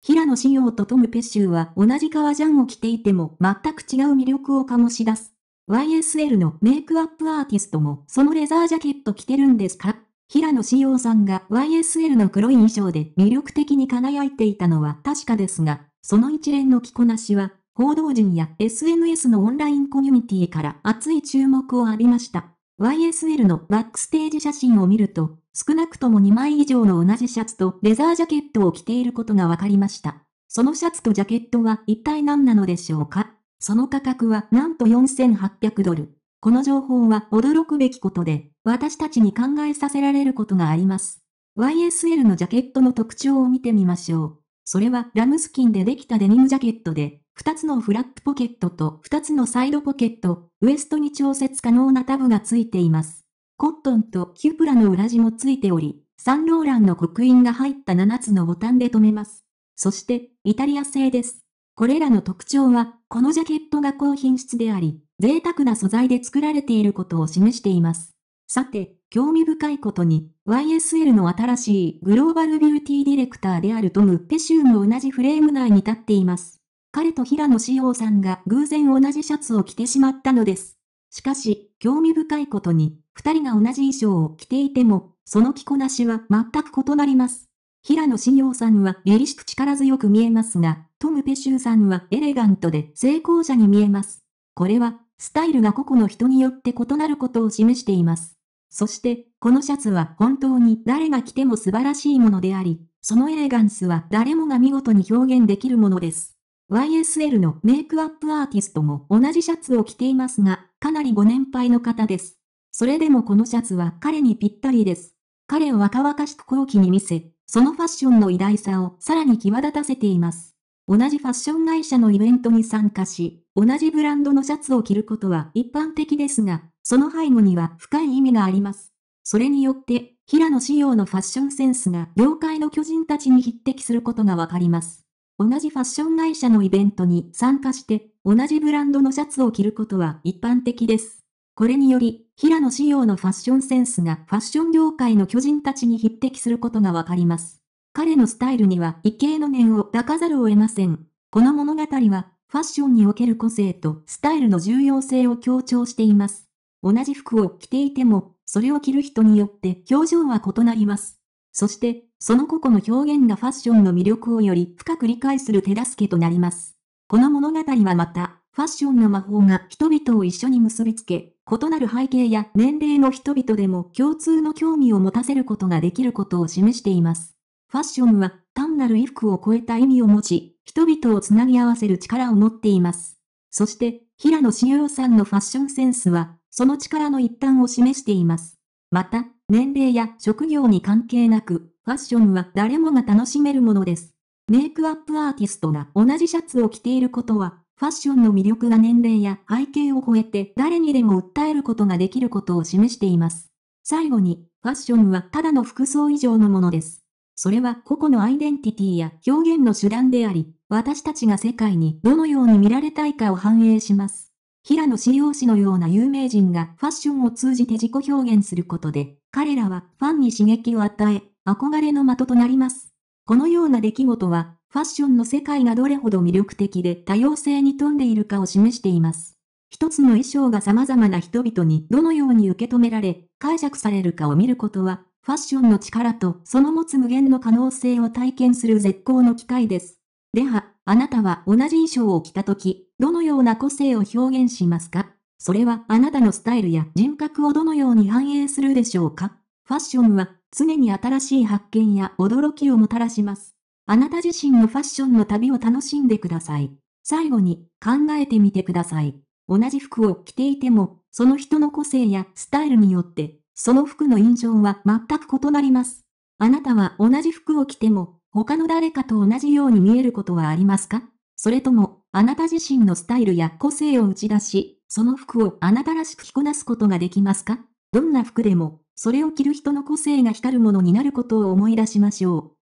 平野紫耀とトム・ペッシューは同じ革ジャンを着ていても全く違う魅力を醸し出す。YSL のメイクアップアーティストもそのレザージャケット着てるんですか平野紫耀さんが YSL の黒い衣装で魅力的に輝いていたのは確かですが、その一連の着こなしは報道陣や SNS のオンラインコミュニティから熱い注目を浴びました。YSL のバックステージ写真を見ると、少なくとも2枚以上の同じシャツとレザージャケットを着ていることが分かりました。そのシャツとジャケットは一体何なのでしょうかその価格はなんと4800ドル。この情報は驚くべきことで、私たちに考えさせられることがあります。YSL のジャケットの特徴を見てみましょう。それはラムスキンでできたデニムジャケットで、2つのフラップポケットと2つのサイドポケット、ウエストに調節可能なタブがついています。コットンとキュプラの裏地もついており、サンローランの刻印が入った7つのボタンで留めます。そして、イタリア製です。これらの特徴は、このジャケットが高品質であり、贅沢な素材で作られていることを示しています。さて、興味深いことに、YSL の新しいグローバルビューティーディレクターであるトム・ペシューも同じフレーム内に立っています。彼と平野志陽さんが偶然同じシャツを着てしまったのです。しかし、興味深いことに、二人が同じ衣装を着ていても、その着こなしは全く異なります。平野志陽さんは凛しく力強く見えますが、トム・ペシューさんはエレガントで成功者に見えます。これは、スタイルが個々の人によって異なることを示しています。そして、このシャツは本当に誰が着ても素晴らしいものであり、そのエレガンスは誰もが見事に表現できるものです。YSL のメイクアップアーティストも同じシャツを着ていますが、かなりご年配の方です。それでもこのシャツは彼にぴったりです。彼を若々しく好期に見せ、そのファッションの偉大さをさらに際立たせています。同じファッション会社のイベントに参加し、同じブランドのシャツを着ることは一般的ですが、その背後には深い意味があります。それによって、平野仕様のファッションセンスが業界の巨人たちに匹敵することがわかります。同じファッション会社のイベントに参加して、同じブランドのシャツを着ることは一般的です。これにより、平野仕様のファッションセンスがファッション業界の巨人たちに匹敵することがわかります。彼のスタイルには一計の念を抱かざるを得ません。この物語は、ファッションにおける個性とスタイルの重要性を強調しています。同じ服を着ていても、それを着る人によって表情は異なります。そして、その個々の表現がファッションの魅力をより深く理解する手助けとなります。この物語はまた、ファッションの魔法が人々を一緒に結びつけ、異なる背景や年齢の人々でも共通の興味を持たせることができることを示しています。ファッションは単なる衣服を超えた意味を持ち、人々をつなぎ合わせる力を持っています。そして、平野志陽さんのファッションセンスは、その力の一端を示しています。また、年齢や職業に関係なく、ファッションは誰もが楽しめるものです。メイクアップアーティストが同じシャツを着ていることは、ファッションの魅力が年齢や背景を超えて誰にでも訴えることができることを示しています。最後に、ファッションはただの服装以上のものです。それは個々のアイデンティティや表現の手段であり、私たちが世界にどのように見られたいかを反映します。平野志陽氏のような有名人がファッションを通じて自己表現することで、彼らはファンに刺激を与え、憧れの的となります。このような出来事は、ファッションの世界がどれほど魅力的で多様性に富んでいるかを示しています。一つの衣装が様々な人々にどのように受け止められ、解釈されるかを見ることは、ファッションの力とその持つ無限の可能性を体験する絶好の機会です。では、あなたは同じ衣装を着たとき、どのような個性を表現しますかそれはあなたのスタイルや人格をどのように反映するでしょうかファッションは常に新しい発見や驚きをもたらします。あなた自身のファッションの旅を楽しんでください。最後に考えてみてください。同じ服を着ていても、その人の個性やスタイルによってその服の印象は全く異なります。あなたは同じ服を着ても、他の誰かと同じように見えることはありますかそれとも、あなた自身のスタイルや個性を打ち出し、その服をあなたらしく着こなすことができますかどんな服でも、それを着る人の個性が光るものになることを思い出しましょう。